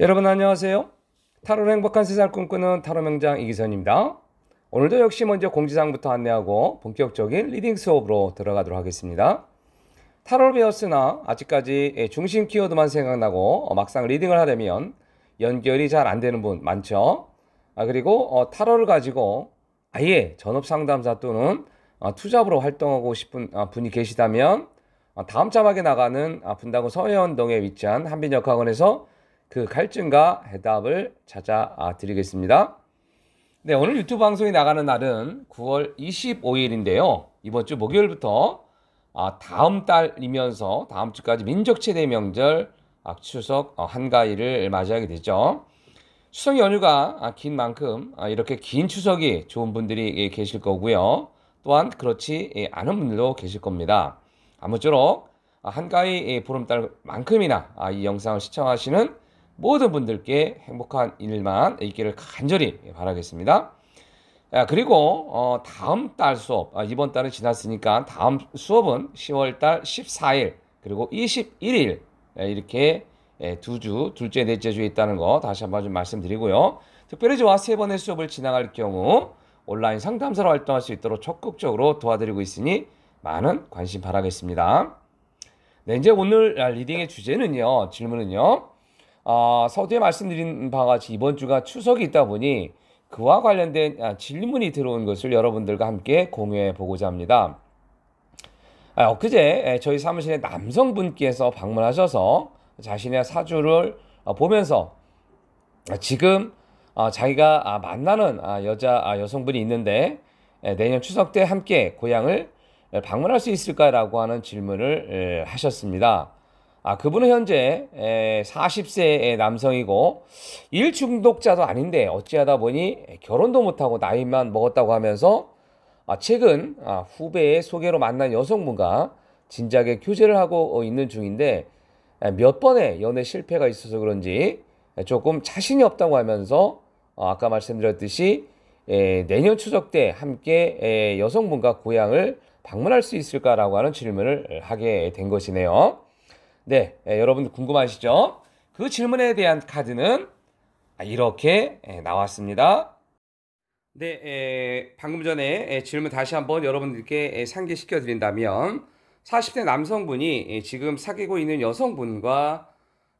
여러분 안녕하세요. 타로 행복한 세상 꿈꾸는 타로 명장 이기선입니다. 오늘도 역시 먼저 공지사항부터 안내하고 본격적인 리딩 수업으로 들어가도록 하겠습니다. 타로를 배웠으나 아직까지 중심 키워드만 생각나고 막상 리딩을 하려면 연결이 잘 안 되는 분 많죠. 아, 그리고 어, 타로를 가지고 아예 전업 상담사 또는 어, 투잡으로 활동하고 싶은 어, 분이 계시다면 다음 자막에 나가는 아, 분당구 서해원동에 위치한 한빈역학원에서 그 갈증과 해답을 찾아 아, 드리겠습니다. 네, 오늘 유튜브 방송이 나가는 날은 9월 25일인데요. 이번 주 목요일부터 아, 다음 달이면서 다음 주까지 민족체대 명절 아, 추석 어, 한가위를 맞이하게 되죠. 추석 연휴가 아, 긴 만큼 아, 이렇게 긴 추석이 좋은 분들이 예, 계실 거고요. 또한 그렇지 예, 않은 분들도 계실 겁니다. 아무쪼록 아, 한가위 예, 보름달만큼이나 아, 이 영상을 시청하시는 모든 분들께 행복한 일만 있기를 간절히 바라겠습니다. 아, 그리고 어, 다음 달 수업, 아, 이번 달은 지났으니까 다음 수업은 10월 달 14일 그리고 21일 예, 이렇게 예, 두 주, 둘째, 넷째 주에 있다는 거 다시 한번 좀 말씀드리고요. 특별히 저와 세 번의 수업을 진행할 경우 온라인 상담사로 활동할 수 있도록 적극적으로 도와드리고 있으니 많은 관심 바라겠습니다. 네, 이제 오늘 아, 리딩의 주제는요, 질문은요, 아, 서두에 말씀드린 바와 같이 이번 주가 추석이 있다 보니 그와 관련된 아, 질문이 들어온 것을 여러분들과 함께 공유해 보고자 합니다. 아, 엊그제 저희 사무실에 남성분께서 방문하셔서 자신의 사주를 어, 보면서 아, 지금 아, 자기가 만나는 여자 여성분이 있는데 내년 추석 때 함께 고향을 방문할 수 있을까라고 하는 질문을 하셨습니다. 아, 그분은 현재 40세의 남성이고 일 중독자도 아닌데 어찌하다 보니 결혼도 못하고 나이만 먹었다고 하면서 아, 최근 아, 후배의 소개로 만난 여성분과 진작에 교제를 하고 어, 있는 중인데 몇 번의 연애 실패가 있어서 그런지 조금 자신이 없다고 하면서 어, 아까 말씀드렸듯이 내년 추석 때 함께 여성분과 고향을 방문할 수 있을까라고 하는 질문을 하게 된 것이네요. 네, 네 여러분들 궁금하시죠? 그 질문에 대한 카드는 아, 이렇게 예, 나왔습니다. 네, 에, 예, 방금 전에 질문 다시 한번 여러분들께 상기시켜 드린다면 40대 남성분이 지금 사귀고 있는 여성분과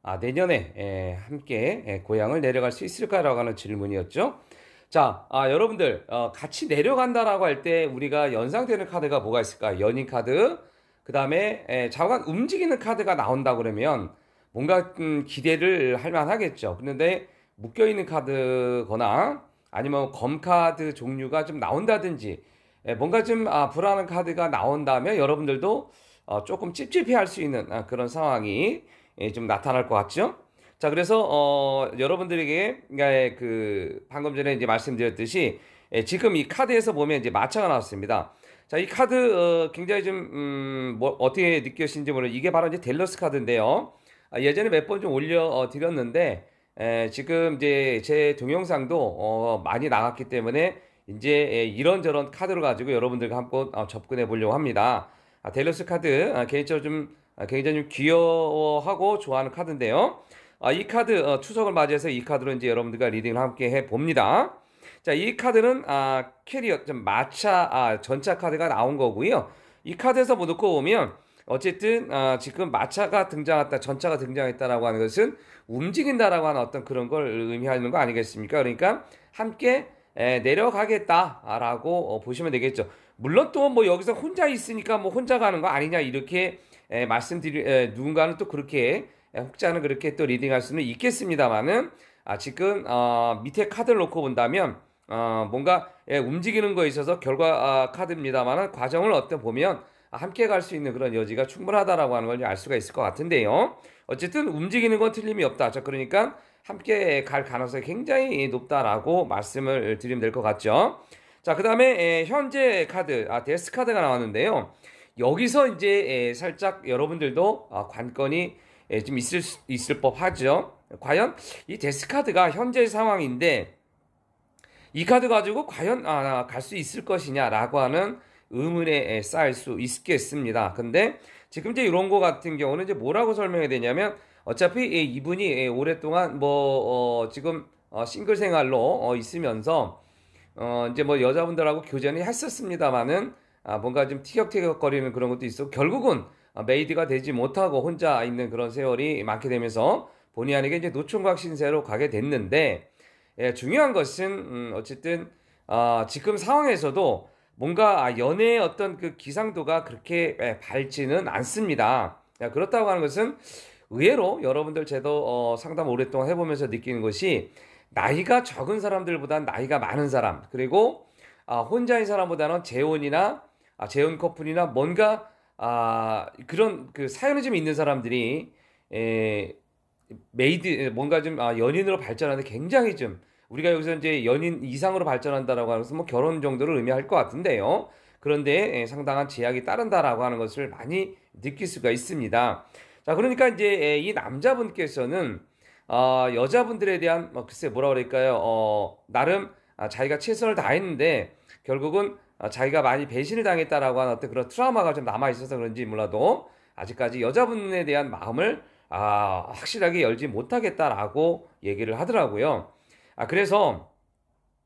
아, 내년에 에, 함께 고향을 내려갈 수 있을까라고 하는 질문이었죠. 자, 아, 여러분들 어, 같이 내려간다라고 할 때 우리가 연상되는 카드가 뭐가 있을까요? 연인 카드, 그 다음에 좌우간 예, 움직이는 카드가 나온다 그러면 뭔가 음, 기대를 할 만하겠죠. 그런데 묶여 있는 카드거나 아니면 검 카드 종류가 좀 나온다든지 예, 뭔가 좀 아, 불안한 카드가 나온다면 여러분들도 어, 조금 찝찝해할 수 있는 아, 그런 상황이 예, 좀 나타날 것 같죠. 자 그래서 어, 여러분들에게 예, 그 방금 전에 이제 말씀드렸듯이 예, 지금 이 카드에서 보면 이제 마차가 나왔습니다. 자, 이 카드 어, 굉장히 좀 음, 뭐, 어떻게 느껴지는지 모르. 겠 이게 바로 이제 델러스 카드인데요. 아, 예전에 몇 번 좀 올려 어, 드렸는데 에, 지금 이제 제 동영상도 어, 많이 나갔기 때문에 이제 에, 예, 이런저런 카드를 가지고 여러분들과 한번 어, 접근해 보려고 합니다. 아, 델러스 카드 아, 개인적으로 좀 아, 굉장히 좀 귀여워하고 좋아하는 카드인데요. 아, 이 카드 어, 추석을 맞이해서 이 카드로 이제 여러분들과 리딩을 함께 해 봅니다. 자, 이 카드는 아, 캐리어 마차 아, 전차 카드가 나온 거고요. 이 카드에서 뭐 놓고 보면 어쨌든 아, 지금 마차가 등장했다, 전차가 등장했다라고 하는 것은 움직인다라고 하는 어떤 그런 걸 의미하는 거 아니겠습니까? 그러니까 함께 에, 내려가겠다라고 어, 보시면 되겠죠. 물론 또 뭐 여기서 혼자 있으니까 뭐 혼자 가는 거 아니냐 이렇게 에, 말씀드리 에, 누군가는 또 그렇게 에, 혹자는 그렇게 또 리딩할 수는 있겠습니다만은 아, 지금 어, 밑에 카드를 놓고 본다면 어, 뭔가 예, 움직이는 거에 있어서 결과 아, 카드입니다만 과정을 어떻게 보면 함께 갈 수 있는 그런 여지가 충분하다라고 하는 걸 알 수가 있을 것 같은데요. 어쨌든 움직이는 건 틀림이 없다. 자, 그러니까 함께 갈 가능성이 굉장히 높다라고 말씀을 드리면 될 것 같죠. 자, 그 다음에 예, 현재 카드, 아, 데스 카드가 나왔는데요. 여기서 이제 에, 예, 살짝 여러분들도 아, 관건이 에, 예, 좀 있을, 있을 법 하죠. 과연 이 데스 카드가 현재 상황인데 이 카드 가지고 과연 아, 갈 수 있을 것이냐라고 하는 의문에 쌓일 수 있겠습니다. 근데 지금 이제 이런 거 같은 경우는 이제 뭐라고 설명해야 되냐면 어차피 예, 이분이 예, 오랫동안 뭐 어, 지금 어, 싱글 생활로 어, 있으면서 어, 이제 뭐 여자분들하고 교전이 했었습니다만은 아, 뭔가 좀 티격태격거리는 그런 것도 있어 결국은 어, 메이드가 되지 못하고 혼자 있는 그런 세월이 많게 되면서 본의 아니게 이제 노총각 신세로 가게 됐는데 예, 중요한 것은 음, 어쨌든 어, 지금 상황에서도 뭔가 아, 연애의 어떤 그 기상도가 그렇게 예, 밝지는 않습니다. 야, 그렇다고 하는 것은 의외로 여러분들 제도 어, 상담 오랫동안 해보면서 느끼는 것이 나이가 적은 사람들보단 나이가 많은 사람 그리고 아, 혼자인 사람보다는 재혼이나 아, 재혼 커플이나 뭔가 아, 그런 그 사연이 좀 있는 사람들이 에, 예, 메이드 뭔가 좀 아, 연인으로 발전하는데 굉장히 좀 우리가 여기서 이제 연인 이상으로 발전한다라고 하면서 뭐 결혼 정도를 의미할 것 같은데요. 그런데 예, 상당한 제약이 따른다라고 하는 것을 많이 느낄 수가 있습니다. 자, 그러니까 이제 예, 이 남자분께서는 어, 여자분들에 대한 어, 글쎄 뭐라 그럴까요? 어, 나름 아, 자기가 최선을 다했는데 결국은 아, 자기가 많이 배신을 당했다라고 하는 어떤 그런 트라우마가 좀 남아 있어서 그런지 몰라도 아직까지 여자분에 대한 마음을 아, 확실하게 열지 못하겠다라고 얘기를 하더라고요. 아, 그래서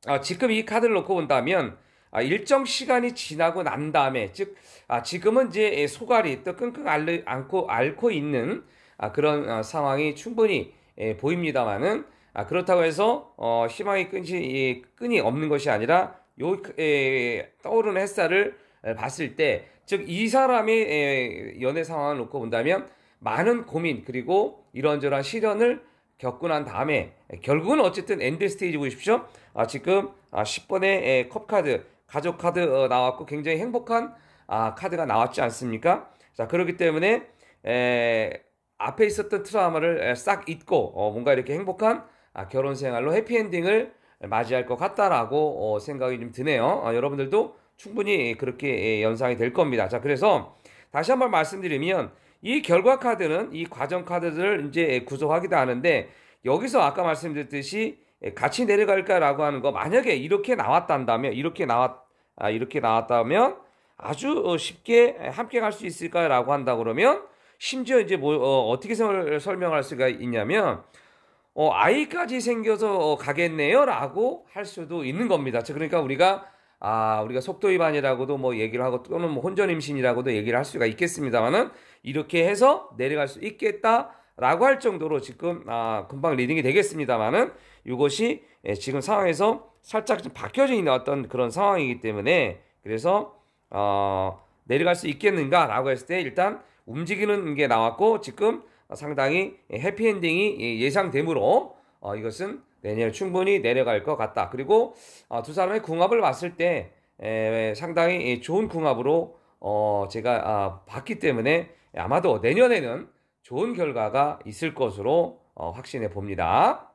아, 지금 이 카드를 놓고 본다면 아, 일정 시간이 지나고 난 다음에 즉 아, 지금은 이제 소갈이 또 끙끙 앓, 안고 앓고 있는 아, 그런 아, 상황이 충분히 예, 보입니다만은 아, 그렇다고 해서 어, 희망이 끈이 예, 끈이 없는 것이 아니라 요 예, 떠오르는 햇살을 봤을 때 즉 이사람이 예, 연애 상황을 놓고 본다면 많은 고민 그리고 이런저런 시련을 겪고 난 다음에 결국은 어쨌든 엔드 스테이지 보십시 아, 지금 아, 10번의 컵 카드, 가족 카드 어, 나왔고 굉장히 행복한 아, 카드가 나왔지 않습니까? 자, 그렇기 때문에 에, 앞에 있었던 트라우마를 싹 잊고 어, 뭔가 이렇게 행복한 아, 결혼 생활로 해피엔딩을 맞이할 것 같다라고 어, 생각이 좀 드네요. 아, 여러분들도 충분히 그렇게 연상이 될 겁니다. 자, 그래서 다시 한번 말씀드리면 이 결과 카드는 이 과정 카드들을 이제 구성하기도 하는데 여기서 아까 말씀드렸듯이 같이 내려갈까라고 하는 거 만약에 이렇게 나왔다면 단 이렇게 나왔 아, 이렇게 나왔다면 아주 어, 쉽게 함께 갈 수 있을까라고 한다 그러면 심지어 이제 뭐 어, 떻게 설명할 수가 있냐면 어, 아이까지 생겨서 어, 가겠네요라고 할 수도 있는 겁니다. 그러니까 우리가 아, 우리가 속도 위반이라고도 뭐 얘기를 하고 또는 뭐 혼전 임신이라고도 얘기를 할 수가 있겠습니다만은 이렇게 해서 내려갈 수 있겠다라고 할 정도로 지금 아, 금방 리딩이 되겠습니다만은 이것이 예, 지금 상황에서 살짝 좀 바뀌어져 있는 어떤 그런 상황이기 때문에 그래서 어, 내려갈 수 있겠는가라고 했을 때 일단 움직이는 게 나왔고 지금 상당히 해피엔딩이 예, 예상되므로 어, 이것은 내년 에 충분히 내려갈 것 같다. 그리고 어, 두 사람의 궁합을 봤을 때 상당히 좋은 궁합으로 어, 제가 아, 봤기 때문에 아마도 내년에는 좋은 결과가 있을 것으로 어, 확신해 봅니다.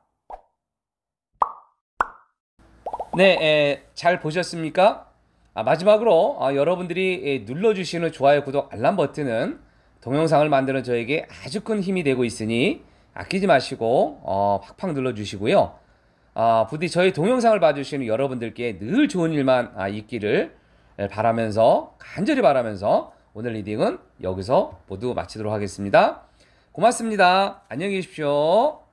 네, 잘 보셨습니까? 아, 마지막으로 아, 여러분들이 눌러주시는 좋아요, 구독, 알람 버튼은 동영상을 만드는 저에게 아주 큰 힘이 되고 있으니 아끼지 마시고 어, 팍팍 눌러주시고요. 아, 부디 저희 동영상을 봐주시는 여러분들께 늘 좋은 일만 아, 있기를 예, 바라면서 간절히 바라면서 오늘 리딩은 여기서 모두 마치도록 하겠습니다. 고맙습니다. 안녕히 계십시오.